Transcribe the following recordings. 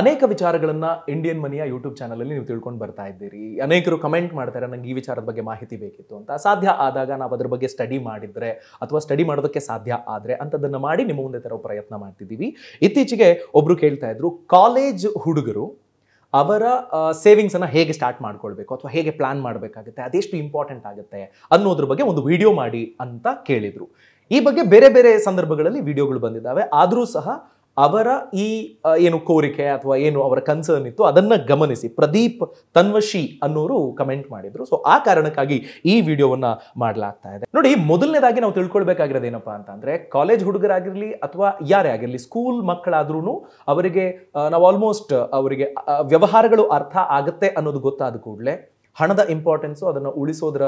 ಅನೇಕ ವಿಚಾರಗಳನ್ನು Indian ಮನಿಯ YouTube ಚಾನಲಲ್ಲಿ ನೀವು ತಿಳ್ಕೊಂಡು ಬರ್ತಾ ಇದ್ದೀರಿ ಅನೇಕರು ಕಮೆಂಟ್ ಮಾಡ್ತಾರೆ ನನಗೆ ಈ ವಿಚಾರದ ಬಗ್ಗೆ ಮಾಹಿತಿ ಬೇಕಿತ್ತು ಅಂತ ಸಾಧ್ಯ ಆದಾಗ ನಾವು ಅದ್ರ ಬಗ್ಗೆ ಸ್ಟಡಿ ಮಾಡಿದರೆ ಅಥವಾ ಸ್ಟಡಿ ಮಾಡೋದಕ್ಕೆ ಸಾಧ್ಯ ಆದರೆ ಅಂಥದ್ದನ್ನು ಮಾಡಿ ನಿಮ್ಮ ಮುಂದೆ ತರೋ ಪ್ರಯತ್ನ ಮಾಡ್ತಿದ್ದೀವಿ ಇತ್ತೀಚೆಗೆ ಒಬ್ರು ಕೇಳ್ತಾ ಇದ್ರು ಕಾಲೇಜ್ ಹುಡುಗರು ಅವರ ಸೇವಿಂಗ್ಸನ್ನು ಹೇಗೆ ಸ್ಟಾರ್ಟ್ ಮಾಡ್ಕೊಳ್ಬೇಕು ಅಥವಾ ಹೇಗೆ ಪ್ಲಾನ್ ಮಾಡಬೇಕಾಗುತ್ತೆ ಅದೆಷ್ಟು ಇಂಪಾರ್ಟೆಂಟ್ ಆಗುತ್ತೆ ಅನ್ನೋದ್ರ ಬಗ್ಗೆ ಒಂದು ವಿಡಿಯೋ ಮಾಡಿ ಅಂತ ಕೇಳಿದರು ಈ ಬಗ್ಗೆ ಬೇರೆ ಬೇರೆ ಸಂದರ್ಭಗಳಲ್ಲಿ ವಿಡಿಯೋಗಳು ಬಂದಿದ್ದಾವೆ ಆದರೂ ಸಹ ಅವರ ಈ ಏನು ಕೋರಿಕೆ ಅಥವಾ ಏನು ಅವರ ಕನ್ಸರ್ನ್ ಇತ್ತು ಅದನ್ನು ಗಮನಿಸಿ ಪ್ರದೀಪ್ ತನ್ವಶಿ ಅನ್ನೋರು ಕಮೆಂಟ್ ಮಾಡಿದ್ರು ಸೊ ಆ ಕಾರಣಕ್ಕಾಗಿ ಈ ವಿಡಿಯೋವನ್ನು ಮಾಡಲಾಗ್ತಾ ಇದೆ ನೋಡಿ ಮೊದಲನೇದಾಗಿ ನಾವು ತಿಳ್ಕೊಳ್ಬೇಕಾಗಿರೋದು ಏನಪ್ಪಾ ಅಂತಂದ್ರೆ ಕಾಲೇಜ್ ಹುಡುಗರಾಗಿರಲಿ ಅಥವಾ ಯಾರೇ ಆಗಿರಲಿ ಸ್ಕೂಲ್ ಮಕ್ಕಳಾದ್ರೂ ಅವರಿಗೆ ನಾವು ಆಲ್ಮೋಸ್ಟ್ ಅವರಿಗೆ ವ್ಯವಹಾರಗಳು ಅರ್ಥ ಆಗುತ್ತೆ ಅನ್ನೋದು ಗೊತ್ತಾದ ಕೂಡಲೇ ಹಣದ ಇಂಪಾರ್ಟೆನ್ಸು ಅದನ್ನು ಉಳಿಸೋದ್ರ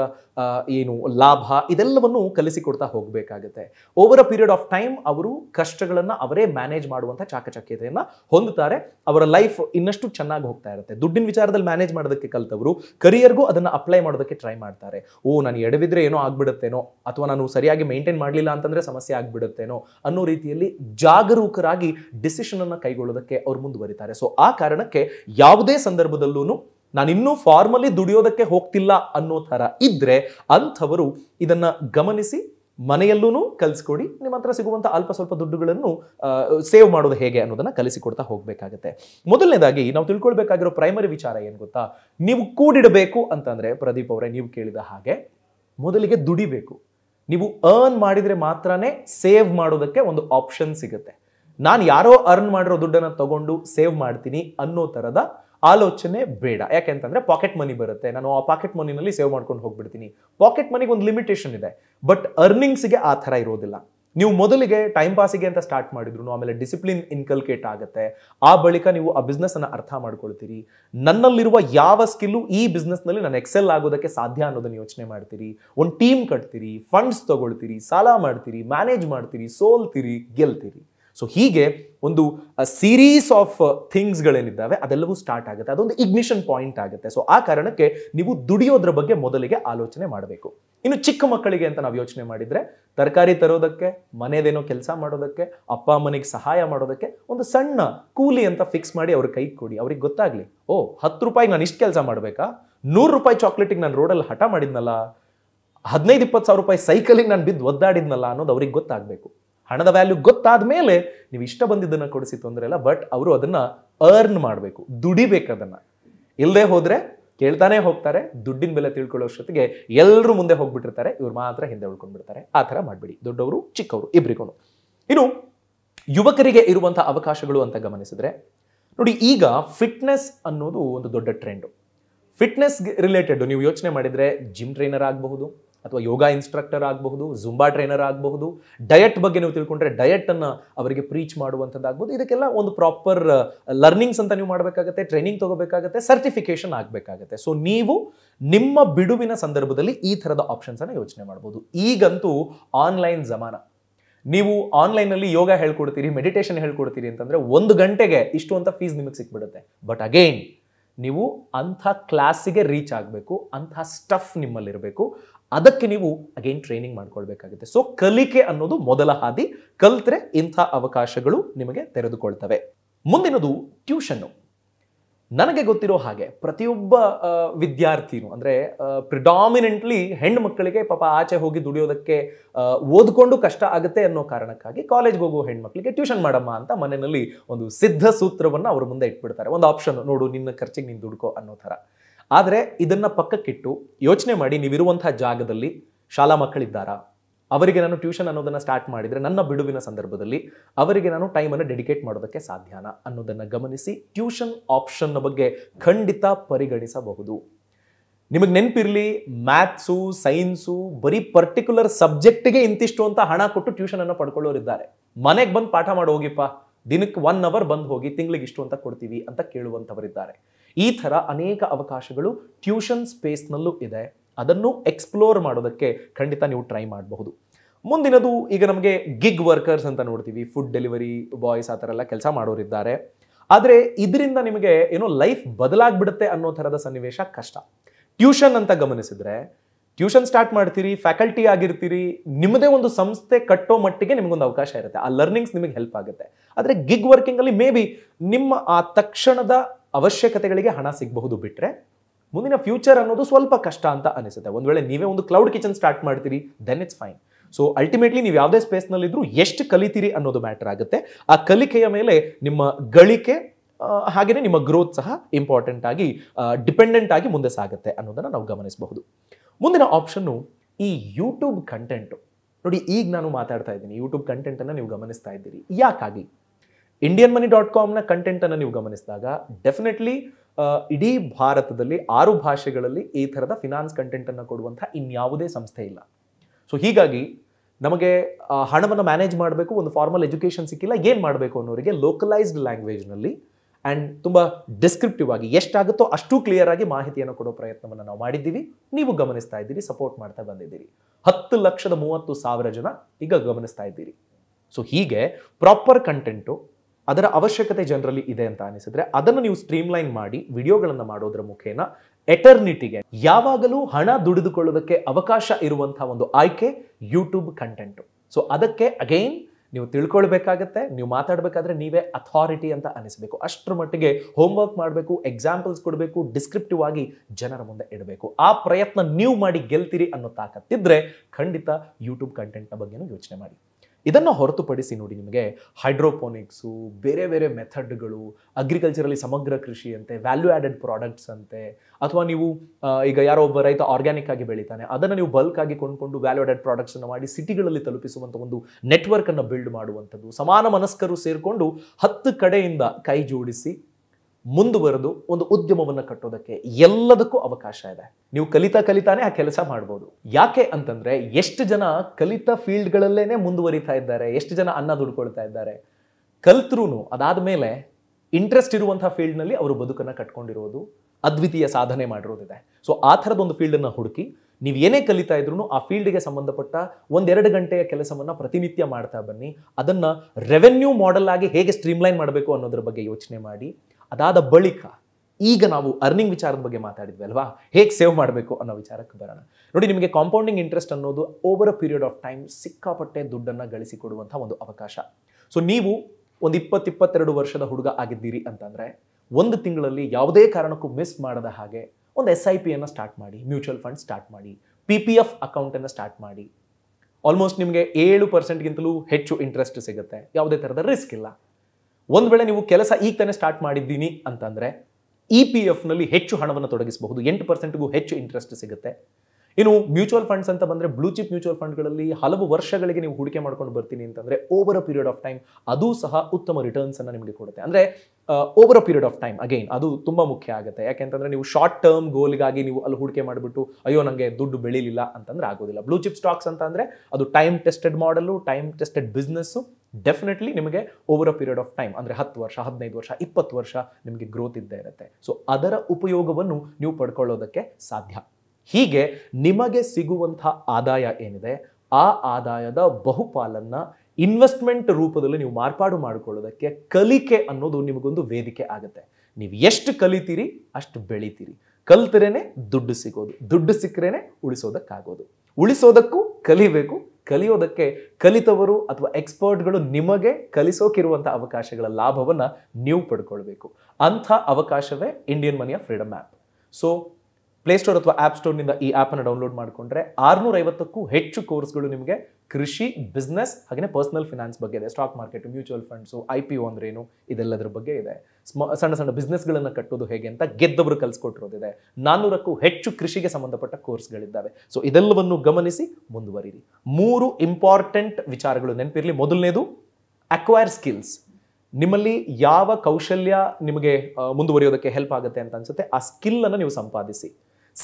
ಏನು ಲಾಭ ಇದೆಲ್ಲವನ್ನು ಕಲಿಸಿಕೊಡ್ತಾ ಹೋಗಬೇಕಾಗತ್ತೆ over a period of time ಅವರು ಕಷ್ಟಗಳನ್ನು ಅವರೇ ಮ್ಯಾನೇಜ್ ಮಾಡುವಂಥ ಚಾಕಚಕ್ಯತೆಯನ್ನು ಹೊಂದುತ್ತಾರೆ ಅವರ ಲೈಫ್ ಇನ್ನಷ್ಟು ಚೆನ್ನಾಗಿ ಹೋಗ್ತಾ ಇರುತ್ತೆ ದುಡ್ಡಿನ ವಿಚಾರದಲ್ಲಿ ಮ್ಯಾನೇಜ್ ಮಾಡೋದಕ್ಕೆ ಕಲಿತವರು ಕರಿಯರ್ಗೂ ಅದನ್ನು ಅಪ್ಲೈ ಮಾಡೋದಕ್ಕೆ ಟ್ರೈ ಮಾಡ್ತಾರೆ ಓ ನಾನು ಎಡವಿದ್ರೆ ಏನೋ ಆಗ್ಬಿಡುತ್ತೇನೋ ಅಥವಾ ನಾನು ಸರಿಯಾಗಿ ಮೇಂಟೈನ್ ಮಾಡಲಿಲ್ಲ ಅಂತಂದರೆ ಸಮಸ್ಯೆ ಆಗ್ಬಿಡುತ್ತೇನೋ ಅನ್ನೋ ರೀತಿಯಲ್ಲಿ ಜಾಗರೂಕರಾಗಿ ಡಿಸಿಷನನ್ನು ಕೈಗೊಳ್ಳೋದಕ್ಕೆ ಅವ್ರು ಮುಂದುವರಿತಾರೆ ಸೊ ಆ ಕಾರಣಕ್ಕೆ ಯಾವುದೇ ಸಂದರ್ಭದಲ್ಲೂ ನಾನು ಇನ್ನೂ ಫಾರ್ಮಲಿ ದುಡಿಯೋದಕ್ಕೆ ಹೋಗ್ತಿಲ್ಲ ಅನ್ನೋ ಥರ ಇದ್ದರೆ ಅಂಥವರು ಇದನ್ನು ಗಮನಿಸಿ ಮನೆಯಲ್ಲೂ ಕಲಿಸ್ಕೊಡಿ ನಿಮ್ಮ ಹತ್ರ ಸಿಗುವಂಥ ಅಲ್ಪ ಸ್ವಲ್ಪ ದುಡ್ಡುಗಳನ್ನು ಸೇವ್ ಮಾಡೋದು ಹೇಗೆ ಅನ್ನೋದನ್ನು ಕಲಿಸಿಕೊಡ್ತಾ ಹೋಗಬೇಕಾಗತ್ತೆ ಮೊದಲನೇದಾಗಿ ನಾವು ತಿಳ್ಕೊಳ್ಬೇಕಾಗಿರೋ ಪ್ರೈಮರಿ ವಿಚಾರ ಏನು ಗೊತ್ತಾ ನೀವು ಕೂಡಿಡಬೇಕು ಅಂತಂದರೆ ಪ್ರದೀಪ್ ಅವರೇ ನೀವು ಕೇಳಿದ ಹಾಗೆ ಮೊದಲಿಗೆ ದುಡಿಬೇಕು ನೀವು ಅರ್ನ್ ಮಾಡಿದರೆ ಮಾತ್ರನೇ ಸೇವ್ ಮಾಡೋದಕ್ಕೆ ಒಂದು ಆಪ್ಷನ್ ಸಿಗುತ್ತೆ ನಾನು ಯಾರೋ ಅರ್ನ್ ಮಾಡಿರೋ ದುಡ್ಡನ್ನು ತಗೊಂಡು ಸೇವ್ ಮಾಡ್ತೀನಿ ಅನ್ನೋ ಥರದ ಆಲೋಚನೆ ಬೇಡ ಯಾಕೆ ಅಂತಂದರೆ ಪಾಕೆಟ್ ಮನಿ ಬರುತ್ತೆ ನಾನು ಆ ಪಾಕೆಟ್ ಮನಿನಲ್ಲಿ ಸೇವ್ ಮಾಡ್ಕೊಂಡು ಹೋಗ್ಬಿಡ್ತೀನಿ ಪಾಕೆಟ್ ಮನಿಗೆ ಒಂದು ಲಿಮಿಟೇಷನ್ ಇದೆ ಬಟ್ ಅರ್ನಿಂಗ್ಸ್ಗೆ ಆ ಥರ ಇರೋದಿಲ್ಲ ನೀವು ಮೊದಲಿಗೆ ಟೈಮ್ ಪಾಸಿಗೆ ಅಂತ ಸ್ಟಾರ್ಟ್ ಮಾಡಿದ್ರು ಆಮೇಲೆ ಡಿಸಿಪ್ಲಿನ್ ಇನ್ಕಲ್ಕೇಟ್ ಆಗುತ್ತೆ ಆ ಬಳಿಕ ನೀವು ಆ ಅನ್ನು ಅರ್ಥ ಮಾಡ್ಕೊಳ್ತೀರಿ ನನ್ನಲ್ಲಿರುವ ಯಾವ ಸ್ಕಿಲ್ಲು ಈ ಬಿಸ್ನೆಸ್ನಲ್ಲಿ ನಾನು ಎಕ್ಸೆಲ್ ಆಗೋದಕ್ಕೆ ಸಾಧ್ಯ ಅನ್ನೋದನ್ನು ಯೋಚನೆ ಮಾಡ್ತೀರಿ ಒಂದು ಟೀಮ್ ಕಟ್ತೀರಿ ಫಂಡ್ಸ್ ತಗೊಳ್ತೀರಿ ಸಾಲ ಮಾಡ್ತೀರಿ ಮ್ಯಾನೇಜ್ ಮಾಡ್ತೀರಿ ಸೋಲ್ತೀರಿ ಗೆಲ್ತೀರಿ ಸೊ ಹೀಗೆ ಒಂದು ಸೀರೀಸ್ ಆಫ್ ಥಿಂಗ್ಸ್ಗಳೇನಿದ್ದಾವೆ ಅದೆಲ್ಲವೂ ಸ್ಟಾರ್ಟ್ ಆಗುತ್ತೆ ಅದೊಂದು ಇಗ್ನಿಷನ್ ಪಾಯಿಂಟ್ ಆಗುತ್ತೆ ಸೊ ಆ ಕಾರಣಕ್ಕೆ ನೀವು ದುಡಿಯೋದ್ರ ಬಗ್ಗೆ ಮೊದಲಿಗೆ ಆಲೋಚನೆ ಮಾಡಬೇಕು ಇನ್ನು ಚಿಕ್ಕ ಮಕ್ಕಳಿಗೆ ಅಂತ ನಾವು ಯೋಚನೆ ಮಾಡಿದರೆ ತರಕಾರಿ ತರೋದಕ್ಕೆ ಮನೆದೇನೋ ಕೆಲಸ ಮಾಡೋದಕ್ಕೆ ಅಪ್ಪ ಅಮ್ಮನಿಗೆ ಸಹಾಯ ಮಾಡೋದಕ್ಕೆ ಒಂದು ಸಣ್ಣ ಕೂಲಿ ಅಂತ ಫಿಕ್ಸ್ ಮಾಡಿ ಅವ್ರಿಗೆ ಕೈ ಕೊಡಿ ಅವ್ರಿಗೆ ಗೊತ್ತಾಗಲಿ ಓ ಹತ್ತು ರೂಪಾಯಿ ನಾನು ಇಷ್ಟು ಕೆಲಸ ಮಾಡಬೇಕಾ ನೂರು ರೂಪಾಯಿ ಚಾಕ್ಲೇಟಿಗೆ ನಾನು ರೋಡಲ್ಲಿ ಹಠ ಮಾಡಿದ್ನಲ್ಲ ಹದಿನೈದು ಇಪ್ಪತ್ತು ಸಾವಿರ ರೂಪಾಯಿ ಸೈಕಲಿಗೆ ನಾನು ಬಿದ್ದು ಒದ್ದಾಡಿದ್ನಲ್ಲ ಅನ್ನೋದು ಅವ್ರಿಗೆ ಗೊತ್ತಾಗಬೇಕು ಹಣದ ವ್ಯಾಲ್ಯೂ ಗೊತ್ತಾದ ಮೇಲೆ ನೀವು ಇಷ್ಟ ಬಂದಿದ್ದನ್ನು ಕೊಡಿಸಿ ತೊಂದರೆ ಇಲ್ಲ ಬಟ್ ಅವರು ಅದನ್ನು ಅರ್ನ್ ಮಾಡಬೇಕು ದುಡಿಬೇಕು ಅದನ್ನು ಇಲ್ಲದೆ ಹೋದರೆ ಕೇಳ್ತಾನೆ ಹೋಗ್ತಾರೆ ದುಡ್ಡಿನ ಬೆಲೆ ತಿಳ್ಕೊಳ್ಳೋ ಜೊತೆಗೆ ಎಲ್ಲರೂ ಮುಂದೆ ಹೋಗ್ಬಿಟ್ಟಿರ್ತಾರೆ ಇವ್ರು ಮಾತ್ರ ಹಿಂದೆ ಉಳ್ಕೊಂಡ್ಬಿಡ್ತಾರೆ ಆ ಥರ ಮಾಡಬೇಡಿ ದೊಡ್ಡವರು ಚಿಕ್ಕವರು ಇಬ್ಬರಿಗೂ ಇನ್ನು ಯುವಕರಿಗೆ ಇರುವಂಥ ಅವಕಾಶಗಳು ಅಂತ ಗಮನಿಸಿದ್ರೆ ನೋಡಿ ಈಗ ಫಿಟ್ನೆಸ್ ಅನ್ನೋದು ಒಂದು ದೊಡ್ಡ ಟ್ರೆಂಡು ಫಿಟ್ನೆಸ್ ರಿಲೇಟೆಡ್ ನೀವು ಯೋಚನೆ ಮಾಡಿದರೆ ಜಿಮ್ ಟ್ರೈನರ್ ಆಗಬಹುದು ಅಥವಾ ಯೋಗ ಇನ್ಸ್ಟ್ರಕ್ಟರ್ ಆಗಬಹುದು ಜುಂಬಾ ಟ್ರೈನರ್ ಆಗಬಹುದು ಡಯಟ್ ಬಗ್ಗೆ ನೀವು ತಿಳ್ಕೊಂಡ್ರೆ ಅನ್ನು ಅವರಿಗೆ ಪ್ರೀಚ್ ಆಗ್ಬೋದು ಇದಕ್ಕೆಲ್ಲ ಒಂದು ಪ್ರಾಪರ್ ಲರ್ನಿಂಗ್ಸ್ ಅಂತ ನೀವು ಮಾಡಬೇಕಾಗತ್ತೆ ಟ್ರೈನಿಂಗ್ ತಗೋಬೇಕಾಗತ್ತೆ ಸರ್ಟಿಫಿಕೇಶನ್ ಆಗಬೇಕಾಗತ್ತೆ ಸೊ ನೀವು ನಿಮ್ಮ ಬಿಡುವಿನ ಸಂದರ್ಭದಲ್ಲಿ ಈ ಥರದ ಆಪ್ಷನ್ಸನ್ನು ಯೋಚನೆ ಮಾಡ್ಬೋದು ಈಗಂತೂ ಆನ್ಲೈನ್ ಜಮಾನ ನೀವು ಆನ್ಲೈನಲ್ಲಿ ಯೋಗ ಹೇಳ್ಕೊಡ್ತೀರಿ ಮೆಡಿಟೇಷನ್ ಹೇಳ್ಕೊಡ್ತೀರಿ ಅಂತಂದರೆ ಒಂದು ಗಂಟೆಗೆ ಇಷ್ಟು ಅಂತ ಫೀಸ್ ನಿಮಗೆ ಸಿಕ್ಬಿಡುತ್ತೆ ಬಟ್ ಅಗೇನ್ ನೀವು ಅಂಥ ಕ್ಲಾಸಿಗೆ ರೀಚ್ ಆಗಬೇಕು ಅಂಥ ಸ್ಟಫ್ ನಿಮ್ಮಲ್ಲಿರಬೇಕು ಅದಕ್ಕೆ ನೀವು ಅಗೇನ್ ಟ್ರೈನಿಂಗ್ ಮಾಡ್ಕೊಳ್ಬೇಕಾಗುತ್ತೆ ಸೊ ಕಲಿಕೆ ಅನ್ನೋದು ಮೊದಲ ಹಾದಿ ಕಲ್ತ್ರೆ ಇಂಥ ಅವಕಾಶಗಳು ನಿಮಗೆ ತೆರೆದುಕೊಳ್ತವೆ ಮುಂದಿನದು ಟ್ಯೂಷನ್ನು ನನಗೆ ಗೊತ್ತಿರೋ ಹಾಗೆ ಪ್ರತಿಯೊಬ್ಬ ವಿದ್ಯಾರ್ಥಿನೂ ಅಂದರೆ ಪ್ರಿಡಾಮಿನೆಂಟ್ಲಿ ಮಕ್ಕಳಿಗೆ ಪಾಪ ಆಚೆ ಹೋಗಿ ದುಡಿಯೋದಕ್ಕೆ ಓದ್ಕೊಂಡು ಕಷ್ಟ ಆಗುತ್ತೆ ಅನ್ನೋ ಕಾರಣಕ್ಕಾಗಿ ಕಾಲೇಜ್ಗೆ ಹೋಗೋ ಹೆಣ್ಮಕ್ಳಿಗೆ ಟ್ಯೂಷನ್ ಮಾಡಮ್ಮ ಅಂತ ಮನೆಯಲ್ಲಿ ಒಂದು ಸಿದ್ಧ ಸೂತ್ರವನ್ನು ಅವ್ರ ಮುಂದೆ ಇಟ್ಬಿಡ್ತಾರೆ ಒಂದು ಆಪ್ಷನ್ ನೋಡು ನಿನ್ನ ಖರ್ಚಿಗೆ ನೀನು ದುಡ್ಕೋ ಅನ್ನೋ ಥರ ಆದರೆ ಇದನ್ನು ಪಕ್ಕಕ್ಕಿಟ್ಟು ಯೋಚನೆ ಮಾಡಿ ನೀವಿರುವಂಥ ಜಾಗದಲ್ಲಿ ಶಾಲಾ ಮಕ್ಕಳಿದ್ದಾರಾ ಅವರಿಗೆ ನಾನು ಟ್ಯೂಷನ್ ಅನ್ನೋದನ್ನು ಸ್ಟಾರ್ಟ್ ಮಾಡಿದರೆ ನನ್ನ ಬಿಡುವಿನ ಸಂದರ್ಭದಲ್ಲಿ ಅವರಿಗೆ ನಾನು ಟೈಮನ್ನು ಡೆಡಿಕೇಟ್ ಮಾಡೋದಕ್ಕೆ ಸಾಧ್ಯನಾ ಅನ್ನೋದನ್ನು ಗಮನಿಸಿ ಟ್ಯೂಷನ್ ಆಪ್ಷನ್ನ ಬಗ್ಗೆ ಖಂಡಿತ ಪರಿಗಣಿಸಬಹುದು ನಿಮಗೆ ನೆನಪಿರಲಿ ಮ್ಯಾಥ್ಸು ಸೈನ್ಸು ಬರೀ ಪರ್ಟಿಕ್ಯುಲರ್ ಸಬ್ಜೆಕ್ಟಿಗೆ ಇಂತಿಷ್ಟು ಅಂತ ಹಣ ಕೊಟ್ಟು ಟ್ಯೂಷನನ್ನು ಪಡ್ಕೊಳ್ಳೋರಿದ್ದಾರೆ ಮನೆಗೆ ಬಂದು ಪಾಠ ಮಾಡಿ ಹೋಗಿಪ್ಪ ದಿನಕ್ಕೆ ಒನ್ ಅವರ್ ಬಂದು ಹೋಗಿ ತಿಂಗಳಿಗೆ ಇಷ್ಟು ಅಂತ ಕೊಡ್ತೀವಿ ಅಂತ ಕೇಳುವಂಥವರಿದ್ದಾರೆ ಈ ಥರ ಅನೇಕ ಅವಕಾಶಗಳು ಟ್ಯೂಷನ್ ಸ್ಪೇಸ್ನಲ್ಲೂ ಇದೆ ಅದನ್ನು ಎಕ್ಸ್ಪ್ಲೋರ್ ಮಾಡೋದಕ್ಕೆ ಖಂಡಿತ ನೀವು ಟ್ರೈ ಮಾಡಬಹುದು ಮುಂದಿನದು ಈಗ ನಮಗೆ ಗಿಗ್ ವರ್ಕರ್ಸ್ ಅಂತ ನೋಡ್ತೀವಿ ಫುಡ್ ಡೆಲಿವರಿ ಬಾಯ್ಸ್ ಆ ಥರ ಎಲ್ಲ ಕೆಲಸ ಮಾಡೋರಿದ್ದಾರೆ ಆದರೆ ಇದರಿಂದ ನಿಮಗೆ ಏನೋ ಲೈಫ್ ಬದಲಾಗ್ಬಿಡುತ್ತೆ ಅನ್ನೋ ಥರದ ಸನ್ನಿವೇಶ ಕಷ್ಟ ಟ್ಯೂಷನ್ ಅಂತ ಗಮನಿಸಿದ್ರೆ ಟ್ಯೂಷನ್ ಸ್ಟಾರ್ಟ್ ಮಾಡ್ತೀರಿ ಫ್ಯಾಕಲ್ಟಿ ಆಗಿರ್ತೀರಿ ನಿಮ್ಮದೇ ಒಂದು ಸಂಸ್ಥೆ ಕಟ್ಟೋ ಮಟ್ಟಿಗೆ ನಿಮಗೊಂದು ಅವಕಾಶ ಇರುತ್ತೆ ಆ ಲರ್ನಿಂಗ್ಸ್ ನಿಮಗೆ ಹೆಲ್ಪ್ ಆಗುತ್ತೆ ಆದರೆ ಗಿಗ್ ವರ್ಕಿಂಗಲ್ಲಿ ಮೇ ಬಿ ನಿಮ್ಮ ಆ ತಕ್ಷಣದ ಅವಶ್ಯಕತೆಗಳಿಗೆ ಹಣ ಸಿಗಬಹುದು ಬಿಟ್ಟರೆ ಮುಂದಿನ ಫ್ಯೂಚರ್ ಅನ್ನೋದು ಸ್ವಲ್ಪ ಕಷ್ಟ ಅಂತ ಅನಿಸುತ್ತೆ ಒಂದು ವೇಳೆ ನೀವೇ ಒಂದು ಕ್ಲೌಡ್ ಕಿಚನ್ ಸ್ಟಾರ್ಟ್ ಮಾಡ್ತೀರಿ then it's fine so ultimately ನೀವು ಯಾವುದೇ ಸ್ಪೇಸ್ನಲ್ಲಿದ್ದರೂ ಎಷ್ಟು ಕಲಿತೀರಿ ಅನ್ನೋದು ಮ್ಯಾಟರ್ ಆಗುತ್ತೆ ಆ ಕಲಿಕೆಯ ಮೇಲೆ ನಿಮ್ಮ ಗಳಿಕೆ ಹಾಗೆಯೇ ನಿಮ್ಮ ಗ್ರೋತ್ ಸಹ ಇಂಪಾರ್ಟೆಂಟ್ ಆಗಿ ಡಿಪೆಂಡೆಂಟ್ ಆಗಿ ಮುಂದೆ ಸಾಗುತ್ತೆ ಅನ್ನೋದನ್ನು ನಾವು ಗಮನಿಸಬಹುದು ಮುಂದಿನ ಆಪ್ಷನ್ನು ಈ ಯೂಟ್ಯೂಬ್ ಕಂಟೆಂಟು ನೋಡಿ ಈಗ ನಾನು ಮಾತಾಡ್ತಾ ಇದ್ದೀನಿ ಯೂಟ್ಯೂಬ್ ಕಂಟೆಂಟನ್ನು ನೀವು ಗಮನಿಸ್ತಾ ಇದ್ದೀರಿ ಯಾಕಾಗಿ ಇಂಡಿಯನ್ ಮನಿ ಡಾಟ್ ಕಾಮ್ನ ಕಂಟೆಂಟನ್ನು ನೀವು ಗಮನಿಸಿದಾಗ ಡೆಫಿನೆಟ್ಲಿ ಇಡೀ ಭಾರತದಲ್ಲಿ ಆರು ಭಾಷೆಗಳಲ್ಲಿ ಈ ಥರದ ಫಿನಾನ್ಸ್ ಕಂಟೆಂಟನ್ನು ಕೊಡುವಂಥ ಇನ್ಯಾವುದೇ ಸಂಸ್ಥೆ ಇಲ್ಲ ಸೊ ಹೀಗಾಗಿ ನಮಗೆ ಹಣವನ್ನು ಮ್ಯಾನೇಜ್ ಮಾಡಬೇಕು ಒಂದು ಫಾರ್ಮಲ್ ಎಜುಕೇಷನ್ ಸಿಕ್ಕಿಲ್ಲ ಏನು ಮಾಡಬೇಕು ಅನ್ನೋರಿಗೆ ಲೋಕಲೈಸ್ಡ್ ಲ್ಯಾಂಗ್ವೇಜ್ನಲ್ಲಿ ಆ್ಯಂಡ್ ತುಂಬ ಡಿಸ್ಕ್ರಿಪ್ಟಿವ್ ಆಗಿ ಎಷ್ಟಾಗುತ್ತೋ ಅಷ್ಟು ಕ್ಲಿಯರ್ ಆಗಿ ಮಾಹಿತಿಯನ್ನು ಕೊಡೋ ಪ್ರಯತ್ನವನ್ನು ನಾವು ಮಾಡಿದ್ದೀವಿ ನೀವು ಗಮನಿಸ್ತಾ ಇದ್ದೀರಿ ಸಪೋರ್ಟ್ ಮಾಡ್ತಾ ಬಂದಿದ್ದೀರಿ ಹತ್ತು ಲಕ್ಷದ ಮೂವತ್ತು ಸಾವಿರ ಜನ ಈಗ ಗಮನಿಸ್ತಾ ಇದ್ದೀರಿ ಸೊ ಹೀಗೆ ಪ್ರಾಪರ್ ಕಂಟೆಂಟು ಅದರ ಅವಶ್ಯಕತೆ ಜನರಲ್ಲಿ ಇದೆ ಅಂತ ಅನಿಸಿದ್ರೆ ಅದನ್ನು ನೀವು ಸ್ಟ್ರೀಮ್ ಲೈನ್ ಮಾಡಿ ವಿಡಿಯೋಗಳನ್ನು ಮಾಡೋದ್ರ ಮುಖೇನ ಎಟರ್ನಿಟಿಗೆ ಯಾವಾಗಲೂ ಹಣ ದುಡಿದುಕೊಳ್ಳೋದಕ್ಕೆ ಅವಕಾಶ ಇರುವಂತಹ ಒಂದು ಆಯ್ಕೆ ಯೂಟ್ಯೂಬ್ ಕಂಟೆಂಟ್ ಸೊ ಅದಕ್ಕೆ ಅಗೈನ್ ನೀವು ತಿಳ್ಕೊಳ್ಬೇಕಾಗತ್ತೆ ನೀವು ಮಾತಾಡಬೇಕಾದ್ರೆ ನೀವೇ ಅಥಾರಿಟಿ ಅಂತ ಅನಿಸಬೇಕು ಅಷ್ಟರ ಮಟ್ಟಿಗೆ ಹೋಮ್ವರ್ಕ್ ಮಾಡಬೇಕು ಎಕ್ಸಾಂಪಲ್ಸ್ ಕೊಡಬೇಕು ಡಿಸ್ಕ್ರಿಪ್ಟಿವ್ ಆಗಿ ಜನರ ಮುಂದೆ ಇಡಬೇಕು ಆ ಪ್ರಯತ್ನ ನೀವು ಮಾಡಿ ಗೆಲ್ತೀರಿ ಅನ್ನೋ ತಾಕತ್ತಿದ್ರೆ ಖಂಡಿತ ಯೂಟ್ಯೂಬ್ ಕಂಟೆಂಟ್ನ ಬಗ್ಗೆನೂ ಯೋಚನೆ ಮಾಡಿ ಇದನ್ನು ಹೊರತುಪಡಿಸಿ ನೋಡಿ ನಿಮಗೆ ಹೈಡ್ರೋಪೋನಿಕ್ಸು ಬೇರೆ ಬೇರೆ ಮೆಥಡ್ಗಳು ಅಗ್ರಿಕಲ್ಚರಲ್ಲಿ ಸಮಗ್ರ ಕೃಷಿ ಅಂತೆ ವ್ಯಾಲ್ಯೂ ಆ್ಯಡೆಡ್ ಪ್ರಾಡಕ್ಟ್ಸ್ ಅಂತೆ ಅಥವಾ ನೀವು ಈಗ ಯಾರೋ ಒಬ್ಬ ರೈತ ಆರ್ಗ್ಯಾನಿಕ್ ಆಗಿ ಬೆಳಿತಾನೆ ಅದನ್ನು ನೀವು ಬಲ್ಕ್ ಆಗಿ ಕೊಂಡ್ಕೊಂಡು ವ್ಯಾಲ್ಯೂ ಆ್ಯಡೆಡ್ ಪ್ರಾಡಕ್ಟ್ಸನ್ನು ಮಾಡಿ ಸಿಟಿಗಳಲ್ಲಿ ತಲುಪಿಸುವಂಥ ಒಂದು ನೆಟ್ವರ್ಕನ್ನು ಬಿಲ್ಡ್ ಮಾಡುವಂಥದ್ದು ಸಮಾನ ಮನಸ್ಕರು ಸೇರಿಕೊಂಡು ಹತ್ತು ಕಡೆಯಿಂದ ಕೈ ಜೋಡಿಸಿ ಮುಂದುವರೆದು ಒಂದು ಉದ್ಯಮವನ್ನು ಕಟ್ಟೋದಕ್ಕೆ ಎಲ್ಲದಕ್ಕೂ ಅವಕಾಶ ಇದೆ ನೀವು ಕಲಿತಾ ಕಲಿತಾನೆ ಆ ಕೆಲಸ ಮಾಡ್ಬೋದು ಯಾಕೆ ಅಂತಂದ್ರೆ ಎಷ್ಟು ಜನ ಕಲಿತ ಫೀಲ್ಡ್ಗಳಲ್ಲೇನೆ ಮುಂದುವರಿತಾ ಇದ್ದಾರೆ ಎಷ್ಟು ಜನ ಅನ್ನ ದುಡ್ಕೊಳ್ತಾ ಇದ್ದಾರೆ ಕಲ್ತ್ರೂ ಅದಾದ ಮೇಲೆ ಇಂಟ್ರೆಸ್ಟ್ ಇರುವಂತಹ ಫೀಲ್ಡ್ನಲ್ಲಿ ಅವರು ಬದುಕನ್ನು ಕಟ್ಕೊಂಡಿರೋದು ಅದ್ವಿತೀಯ ಸಾಧನೆ ಮಾಡಿರೋದಿದೆ ಸೊ ಆ ಥರದೊಂದು ಫೀಲ್ಡನ್ನು ಹುಡುಕಿ ನೀವು ಏನೇ ಕಲಿತಾ ಇದ್ರು ಆ ಫೀಲ್ಡ್ಗೆ ಸಂಬಂಧಪಟ್ಟ ಒಂದೆರಡು ಗಂಟೆಯ ಕೆಲಸವನ್ನು ಪ್ರತಿನಿತ್ಯ ಮಾಡ್ತಾ ಬನ್ನಿ ಅದನ್ನು ರೆವೆನ್ಯೂ ಮಾಡೆಲ್ ಆಗಿ ಹೇಗೆ ಸ್ಟ್ರೀಮ್ಲೈನ್ ಮಾಡಬೇಕು ಅನ್ನೋದ್ರ ಬಗ್ಗೆ ಯೋಚನೆ ಮಾಡಿ ಅದಾದ ಬಳಿಕ ಈಗ ನಾವು ಅರ್ನಿಂಗ್ ವಿಚಾರದ ಬಗ್ಗೆ ಮಾತಾಡಿದ್ವಿ ಅಲ್ವಾ ಹೇಗೆ ಸೇವ್ ಮಾಡಬೇಕು ಅನ್ನೋ ವಿಚಾರಕ್ಕೆ ಬರೋಣ ನೋಡಿ ನಿಮಗೆ ಕಾಂಪೌಂಡಿಂಗ್ ಇಂಟ್ರೆಸ್ಟ್ ಅನ್ನೋದು over a period of time ಸಿಕ್ಕಾಪಟ್ಟೆ ದುಡ್ಡನ್ನು ಗಳಿಸಿಕೊಡುವಂಥ ಒಂದು ಅವಕಾಶ ಸೊ ನೀವು ಒಂದು ಇಪ್ಪತ್ತಿಪ್ಪತ್ತೆರಡು ವರ್ಷದ ಹುಡುಗ ಆಗಿದ್ದೀರಿ ಅಂತಂದರೆ ಒಂದು ತಿಂಗಳಲ್ಲಿ ಯಾವುದೇ ಕಾರಣಕ್ಕೂ ಮಿಸ್ ಮಾಡದ ಹಾಗೆ ಒಂದು ಎಸ್ ಐ ಪಿಯನ್ನು ಸ್ಟಾರ್ಟ್ ಮಾಡಿ ಮ್ಯೂಚುವಲ್ ಫಂಡ್ ಸ್ಟಾರ್ಟ್ ಮಾಡಿ ಪಿ ಪಿ ಎಫ್ ಅಕೌಂಟನ್ನು ಸ್ಟಾರ್ಟ್ ಮಾಡಿ ಆಲ್ಮೋಸ್ಟ್ ನಿಮಗೆ ಏಳು ಪರ್ಸೆಂಟ್ಗಿಂತಲೂ ಹೆಚ್ಚು ಇಂಟ್ರೆಸ್ಟ್ ಸಿಗುತ್ತೆ ಯಾವುದೇ ಥರದ ರಿಸ್ಕ್ ಇಲ್ಲ ಒಂದು ವೇಳೆ ನೀವು ಕೆಲಸ ಈಗ ತಾನೇ ಸ್ಟಾರ್ಟ್ ಮಾಡಿದ್ದೀನಿ ಅಂತಂದರೆ ಇ e ಪಿ ಎಫ್ನಲ್ಲಿ ಹೆಚ್ಚು ಹಣವನ್ನು ತೊಡಗಿಸಬಹುದು ಎಂಟು ಪರ್ಸೆಂಟ್ಗೂ ಹೆಚ್ಚು ಇಂಟ್ರೆಸ್ಟ್ ಸಿಗುತ್ತೆ ಇನ್ನು ಮ್ಯೂಚುವಲ್ ಫಂಡ್ಸ್ ಅಂತ ಬಂದರೆ ಬ್ಲೂ ಚಿಪ್ ಮ್ಯೂಚುವಲ್ ಫಂಡ್ಗಳಲ್ಲಿ ಹಲವು ವರ್ಷಗಳಿಗೆ ನೀವು ಹೂಡಿಕೆ ಮಾಡ್ಕೊಂಡು ಬರ್ತೀನಿ ಅಂತಂದರೆ over a period of time ಅದು ಸಹ ಉತ್ತಮ ರಿಟರ್ನ್ಸ್ ಅನ್ನು ನಿಮಗೆ ಕೊಡುತ್ತೆ ಅಂದರೆ over a period of time again ಅದು ತುಂಬ ಮುಖ್ಯ ಆಗುತ್ತೆ ಯಾಕೆಂತಂದರೆ ನೀವು ಶಾರ್ಟ್ ಟರ್ಮ್ ಗೋಲ್ಗಾಗಿ ನೀವು ಅಲ್ಲಿ ಹೂಡಿಕೆ ಮಾಡಿಬಿಟ್ಟು ಅಯ್ಯೋ ನನಗೆ ದುಡ್ಡು ಬೆಳೀಲಿಲ್ಲ ಅಂತಂದ್ರೆ ಆಗೋದಿಲ್ಲ ಬ್ಲೂ ಚಿಪ್ ಸ್ಟಾಕ್ಸ್ ಅಂತ ಅದು ಟೈಮ್ ಟೆಸ್ಟೆಡ್ ಮಾಡಲು ಟೈಮ್ ಟೆಸ್ಟೆಡ್ ಬಿಸ್ನೆಸ್ಸು ಡೆಫಿನೆಟ್ಲಿ ನಿಮಗೆ over a period of time ಅಂದರೆ ಹತ್ತು ವರ್ಷ ಹದಿನೈದು ವರ್ಷ ಇಪ್ಪತ್ತು ವರ್ಷ ನಿಮಗೆ ಗ್ರೋತ್ ಇದ್ದೇ ಇರುತ್ತೆ ಸೊ ಅದರ ಉಪಯೋಗವನ್ನು ನೀವು ಪಡ್ಕೊಳ್ಳೋದಕ್ಕೆ ಸಾಧ್ಯ ಹೀಗೆ ನಿಮಗೆ ಸಿಗುವಂಥ ಆದಾಯ ಏನಿದೆ ಆ ಆದಾಯದ ಬಹುಪಾಲನ್ನು ಇನ್ವೆಸ್ಟ್ಮೆಂಟ್ ರೂಪದಲ್ಲಿ ನೀವು ಮಾರ್ಪಾಡು ಮಾಡಿಕೊಳ್ಳೋದಕ್ಕೆ ಕಲಿಕೆ ಅನ್ನೋದು ನಿಮಗೊಂದು ವೇದಿಕೆ ಆಗುತ್ತೆ ನೀವು ಎಷ್ಟು ಕಲಿತೀರಿ ಅಷ್ಟು ಬೆಳಿತೀರಿ ಕಲ್ತರೇನೆ ದುಡ್ಡು ಸಿಗೋದು ದುಡ್ಡು ಸಿಕ್ಕರೇನೆ ಉಳಿಸೋದಕ್ಕಾಗೋದು ಉಳಿಸೋದಕ್ಕೂ ಕಲಿಬೇಕು ಕಲಿಯೋದಕ್ಕೆ ಕಲಿತವರು ಅಥವಾ ಎಕ್ಸ್ಪರ್ಟ್ಗಳು ನಿಮಗೆ ಕಲಿಸೋಕಿರುವಂಥ ಅವಕಾಶಗಳ ಲಾಭವನ್ನು ನೀವು ಪಡ್ಕೊಳ್ಬೇಕು ಅಂಥ ಅವಕಾಶವೇ Indian money freedom app so play store ಅಥವಾ ಆಪ್ ಸ್ಟೋರ್ನಿಂದ ಈ ಆ್ಯಪನ್ನು ಡೌನ್ಲೋಡ್ ಮಾಡಿಕೊಂಡ್ರೆ ಐವತ್ತಕ್ಕೂ ಹೆಚ್ಚು ಕೋರ್ಸ್ಗಳು ನಿಮಗೆ ಕೃಷಿ ಬಿಸ್ನೆಸ್ ಹಾಗೆಯೇ ಪರ್ಸನಲ್ ಫಿನಾನ್ಸ್ ಬಗ್ಗೆ ಇದೆ stock market mutual funds I P O ಅಂದ್ರೇನು ಇದೆಲ್ಲದರ ಬಗ್ಗೆ ಇದೆ ಸಣ್ಣ ಸಣ್ಣ ಬಿಸ್ನೆಸ್ಗಳನ್ನು ಕಟ್ಟೋದು ಹೇಗೆ ಅಂತ ಗೆದ್ದವರು ಕಲಿಸ್ಕೊಟ್ಟಿರೋದಿದೆ ನಾನ್ನೂರಕ್ಕೂ ಹೆಚ್ಚು ಕೃಷಿಗೆ ಸಂಬಂಧಪಟ್ಟ ಕೋರ್ಸ್ಗಳಿದ್ದಾವೆ ಸೊ ಇದೆಲ್ಲವನ್ನು ಗಮನಿಸಿ ಮುಂದುವರಿರಿ ಮೂರು ಇಂಪಾರ್ಟೆಂಟ್ ವಿಚಾರಗಳು ನೆನಪಿರಲಿ ಮೊದಲನೇದು ಅಕ್ವೈರ್ ಸ್ಕಿಲ್ಸ್ ನಿಮ್ಮಲ್ಲಿ ಯಾವ ಕೌಶಲ್ಯ ನಿಮಗೆ ಮುಂದುವರಿಯೋದಕ್ಕೆ ಹೆಲ್ಪ್ ಆಗುತ್ತೆ ಅಂತ ಅನ್ಸುತ್ತೆ ಆ ಸ್ಕಿಲ್ಲನ್ನು ನೀವು ಸಂಪಾದಿಸಿ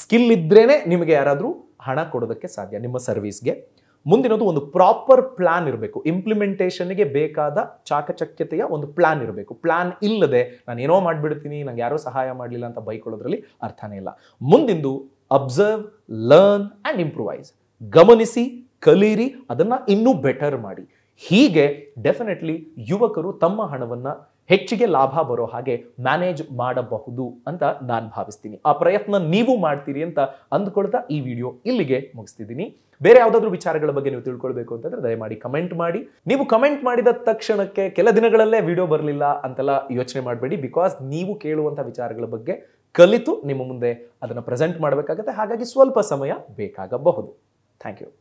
ಸ್ಕಿಲ್ ಇದ್ರೇ ನಿಮಗೆ ಯಾರಾದರೂ ಹಣ ಕೊಡೋದಕ್ಕೆ ಸಾಧ್ಯ ನಿಮ್ಮ ಸರ್ವಿಸ್ಗೆ ಮುಂದಿನದು ಒಂದು ಪ್ರಾಪರ್ ಪ್ಲಾನ್ ಇರಬೇಕು ಇಂಪ್ಲಿಮೆಂಟೇಷನ್ಗೆ ಬೇಕಾದ ಚಾಕಚಕ್ಯತೆಯ ಒಂದು ಪ್ಲಾನ್ ಇರಬೇಕು ಪ್ಲಾನ್ ಇಲ್ಲದೆ ನಾನು ಏನೋ ಮಾಡಿಬಿಡ್ತೀನಿ ನಂಗೆ ಯಾರೋ ಸಹಾಯ ಮಾಡಲಿಲ್ಲ ಅಂತ ಬೈಕೊಳ್ಳೋದ್ರಲ್ಲಿ ಅರ್ಥನೇ ಇಲ್ಲ ಮುಂದಿಂದು ಅಬ್ಸರ್ವ್ ಲರ್ನ್ ಆ್ಯಂಡ್ ಇಂಪ್ರೂವೈಸ್ ಗಮನಿಸಿ ಕಲೀರಿ ಅದನ್ನು ಇನ್ನೂ ಬೆಟರ್ ಮಾಡಿ ಹೀಗೆ ಡೆಫಿನೆಟ್ಲಿ ಯುವಕರು ತಮ್ಮ ಹಣವನ್ನು ಹೆಚ್ಚಿಗೆ ಲಾಭ ಬರೋ ಹಾಗೆ ಮ್ಯಾನೇಜ್ ಮಾಡಬಹುದು ಅಂತ ನಾನು ಭಾವಿಸ್ತೀನಿ ಆ ಪ್ರಯತ್ನ ನೀವು ಮಾಡ್ತೀರಿ ಅಂತ ಅಂದ್ಕೊಳ್ತಾ ಈ ವಿಡಿಯೋ ಇಲ್ಲಿಗೆ ಮುಗಿಸ್ತಿದ್ದೀನಿ ಬೇರೆ ಯಾವುದಾದ್ರೂ ವಿಚಾರಗಳ ಬಗ್ಗೆ ನೀವು ತಿಳ್ಕೊಳ್ಬೇಕು ಅಂತಂದ್ರೆ ದಯಮಾಡಿ ಕಮೆಂಟ್ ಮಾಡಿ ನೀವು ಕಮೆಂಟ್ ಮಾಡಿದ ತಕ್ಷಣಕ್ಕೆ ಕೆಲ ದಿನಗಳಲ್ಲೇ ವಿಡಿಯೋ ಬರಲಿಲ್ಲ ಅಂತೆಲ್ಲ ಯೋಚನೆ ಮಾಡಬೇಡಿ ಬಿಕಾಸ್ ನೀವು ಕೇಳುವಂಥ ವಿಚಾರಗಳ ಬಗ್ಗೆ ಕಲಿತು ನಿಮ್ಮ ಮುಂದೆ ಅದನ್ನು ಪ್ರೆಸೆಂಟ್ ಮಾಡಬೇಕಾಗುತ್ತೆ ಹಾಗಾಗಿ ಸ್ವಲ್ಪ ಸಮಯ ಬೇಕಾಗಬಹುದು ಥ್ಯಾಂಕ್ ಯು